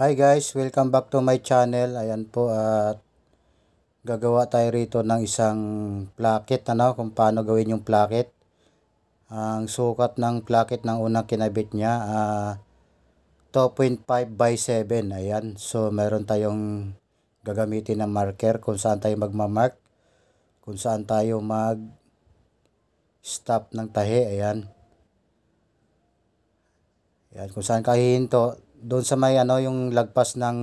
Hi guys, welcome back to my channel. Ayan po at gagawa tayo rito ng isang placket ano kung paano gawin yung placket. Ang sukat ng placket ng unang kinabit niya uh, ah, 2.5 by 7. Ayan. So meron tayong gagamitin na marker kung saan tayo magmamark. kung saan tayo mag stop ng tahi. Ayan. Ayan, kung saan kahihinto, doon sa may ano yung lagpas ng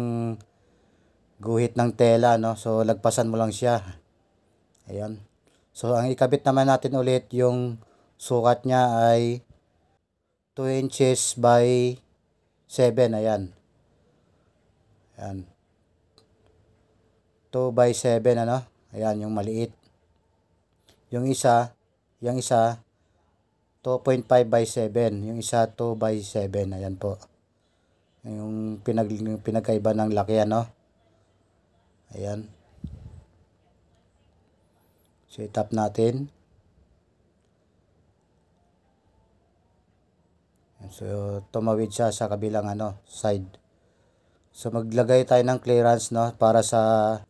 guhit ng tela no. So lagpasan mo lang siya. Ayun. So ang ikabit naman natin ulit yung sukat niya ay 2 inches by 7 ayan. Ayan. 2 by 7 ano. Ayan yung maliit. Yung isa, yung isa 2.5 by 7, yung isa 2 by 7. Ayan po. Yung pinag, pinagkaiba ng laki ano. Ayan. set up natin. So tumawid siya sa kabilang ano, side. So maglagay tayo ng clearance no para sa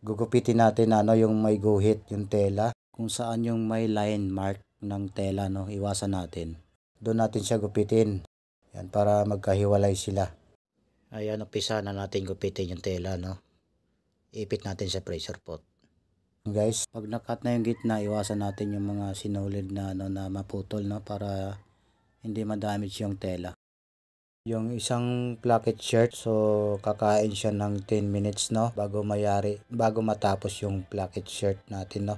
gugupitin natin ano yung may guhit yung tela kung saan yung may line mark ng tela no iwasan natin. Doon natin siya gupitin. Yan para magkahiwalay sila. Ayan, umpisa na natin gupitin yung tela, no? Ipit natin sa pressure pot. Guys, pag nakat na yung gitna, iwasan natin yung mga sinulid na, ano, na maputol, no? Para hindi madamage yung tela. Yung isang placket shirt, so kakain siya ng 10 minutes, no? Bago mayari, bago matapos yung placket shirt natin, no?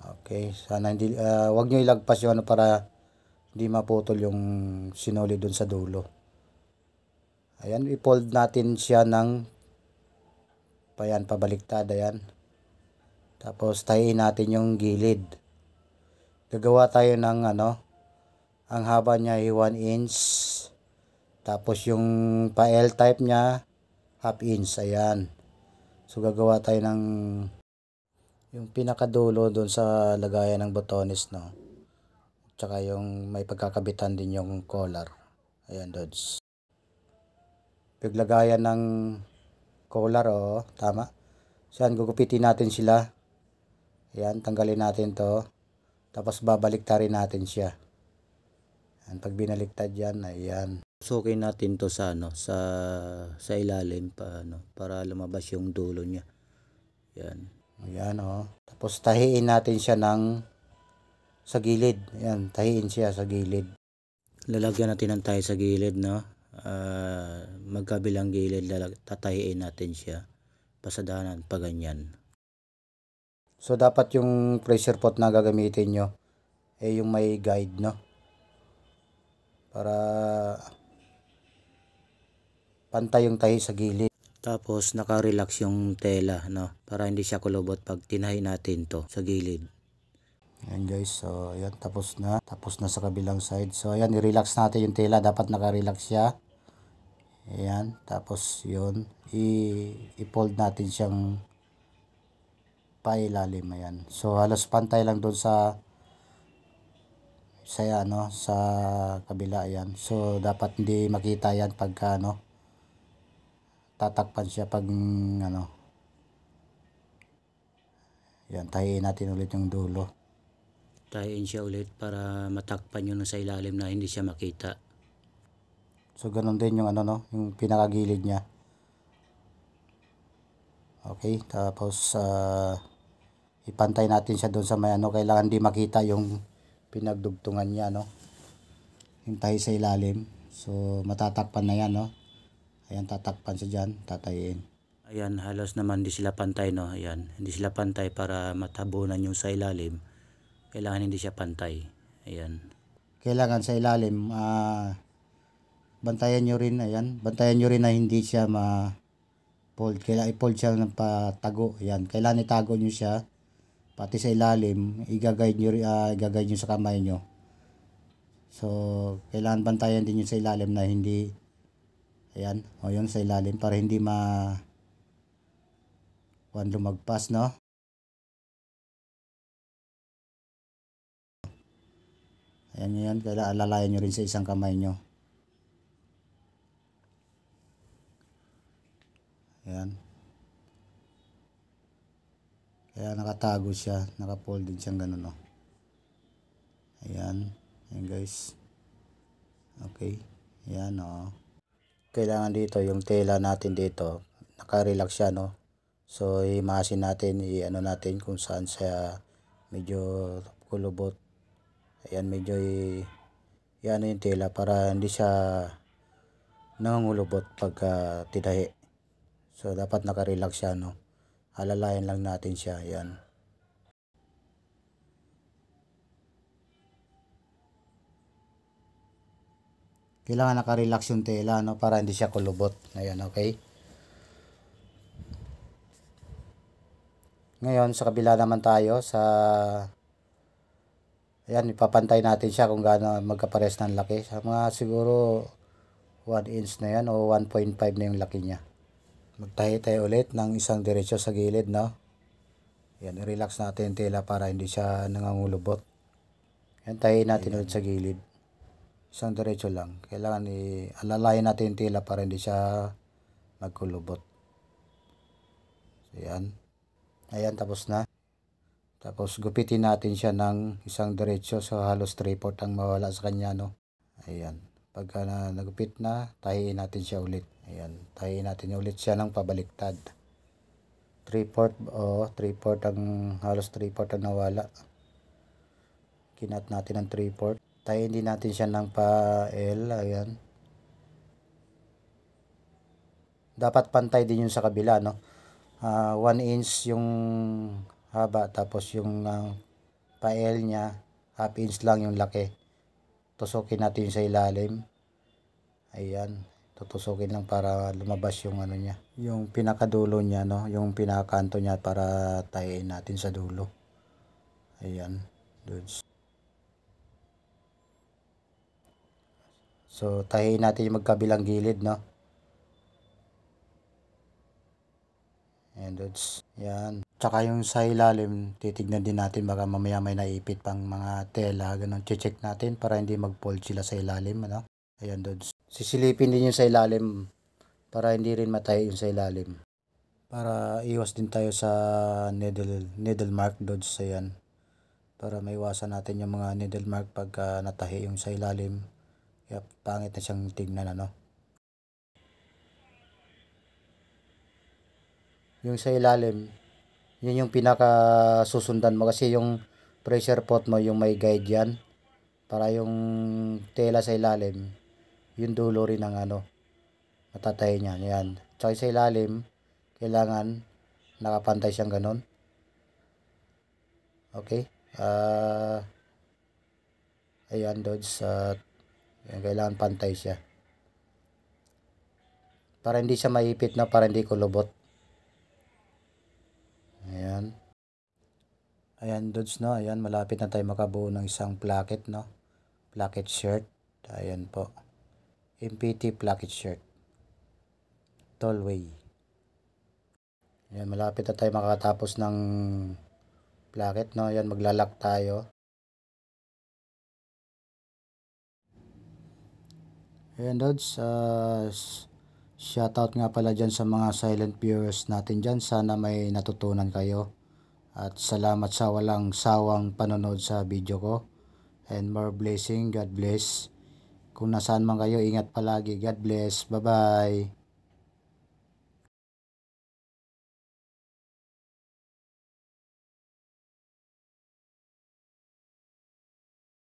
Okay, sana hindi, uh, ah, wag nyo ilagpas yung ano para hindi maputol yung sinulid dun sa dulo. Ayan, i-fold natin siya ng ayan, pabaliktad, ayan. Tapos, tayin natin yung gilid. Gagawa tayo ng ano, ang haba niya ay 1 inch. Tapos, yung pa-L type niya, half inch, ayan. So, gagawa tayo ng yung pinakadulo doon sa lagayan ng botones, no. Tsaka yung may pagkakabitan din yung collar. Ayan, dudes paglagayan ng collar o tama saan gugupitin natin sila ayan tanggalin natin to tapos babaliktarin natin siya yan pag binaliktad yan ayan susukin natin to sa ano sa sa ilalim pa ano para lumabas yung dulo niya ayan ayan oh tapos tahiin natin siya ng sa gilid ayan tahiin siya sa gilid lalagyan natin ng tayo sa gilid no uh, magkabilang gilid tatayin natin siya pasadanan pa ganyan so dapat yung pressure pot na gagamitin nyo eh yung may guide no para pantay yung tahi sa gilid tapos naka-relax yung tela no para hindi siya kulubot pag tinahi natin to sa gilid Ayan guys, so ayan, tapos na. Tapos na sa kabilang side. So ayan, i-relax natin yung tela. Dapat naka-relax siya. Ayan. Tapos yun. I-fold natin siyang pailalim. Ayan. So halos pantay lang doon sa sa ano sa kabila yan so dapat hindi makita yan pagka ano tatakpan siya pag ano yan tahiin natin ulit yung dulo tahiin siya ulit para matakpan yun sa ilalim na hindi siya makita So ganun din yung ano no, yung pinakagilid niya. Okay, tapos uh, ipantay natin siya doon sa may ano, kailangan di makita yung pinagdugtungan niya no. Hintay sa ilalim. So matatakpan na yan no. Ayan tatakpan siya diyan, tatayin. Ayan, halos naman hindi sila pantay no. Ayan, hindi sila pantay para matabunan yung sa ilalim. Kailangan hindi siya pantay. Ayan. Kailangan sa ilalim ah uh, bantayan nyo rin, ayan, bantayan nyo rin na hindi siya ma-fold. Kailangan i-fold siya ng patago, ayan. Kailangan itago nyo siya, pati sa ilalim, igagay nyo, uh, ah, igagay nyo sa kamay nyo. So, kailangan bantayan din yun sa ilalim na hindi, ayan, o yun sa ilalim para hindi ma, kuan lumagpas, no? Ayan yun, kailangan alalayan nyo rin sa isang kamay nyo. Kaya nakatago siya, nakafolded siyang ganun oh. Ayan, ayan guys. Okay, ayan oh. Kailangan dito yung tela natin dito, nakarelax siya no. So imasin natin, i-ano natin kung saan siya medyo kulubot. Ayan medyo i ano yung tela para hindi siya nangungulubot pagka tinahi. So dapat nakarelax siya no alalayan lang natin siya. Yan. Kailangan naka-relax yung tela no, para hindi siya kulubot. Ayan, okay? Ngayon, sa kabila naman tayo sa Ayan, ipapantay natin siya kung gaano magkapares ng laki. Sa mga siguro 1 inch na yan o 1.5 na yung laki niya magtahi tayo ulit ng isang diretso sa gilid no yan relax natin tela para hindi siya nangangulubot yan tahiin natin Ayan. ulit sa gilid isang diretso lang kailangan i-alalayan natin tela para hindi siya magkulubot so yan ayan tapos na tapos gupitin natin siya ng isang diretso so halos 3 ang mawala sa kanya no ayan Pagka na, nagupit na, tahiin natin siya ulit. Ayan, tahiin natin ulit siya ng pabaliktad. 3-4, o oh, 3-4 ang, halos 3-4 ang nawala. Kinat natin ng 3-4. Tahiin din natin siya ng pa-L, ayan. Dapat pantay din yung sa kabila, no? 1 uh, ah, inch yung haba, tapos yung uh, pa-L niya, half inch lang yung laki tusukin natin sa ilalim ayan tutusukin lang para lumabas yung ano niya yung pinakadulo niya no yung pinakanto niya para tayin natin sa dulo ayan dudes so tayin natin yung magkabilang gilid no lods. Yan. Tsaka yung sa ilalim, titignan din natin baka mamaya may naipit pang mga tela. Ganun, check natin para hindi mag-fold sila sa ilalim. Ano? Ayan lods. Sisilipin din yung sa ilalim para hindi rin matay yung sa ilalim. Para iwas din tayo sa needle, needle mark lods. Ayan. Para maiwasan natin yung mga needle mark pagka natahi yung sa ilalim. Kaya pangit na siyang tingnan ano. yung sa ilalim, yun yung pinaka susundan mo kasi yung pressure pot mo yung may guide yan para yung tela sa ilalim yung dulo rin ng ano matatay niya yan tsaka sa ilalim kailangan nakapantay siyang ganun okay uh, ayan dodge uh, kailangan pantay siya para hindi siya maipit na para hindi kulubot Ayan, dudes, no? Ayan, malapit na tayo makabuo ng isang placket, no? Placket shirt. Ayan po. MPT placket shirt. Tollway. Ayan, malapit na tayo makatapos ng placket, no? Ayan, maglalak tayo. Ayan, dudes. Uh, shoutout nga pala dyan sa mga silent viewers natin dyan. Sana may natutunan kayo at salamat sa walang sawang panonood sa video ko. And more blessing. God bless. Kung nasaan man kayo, ingat palagi. God bless. Bye-bye.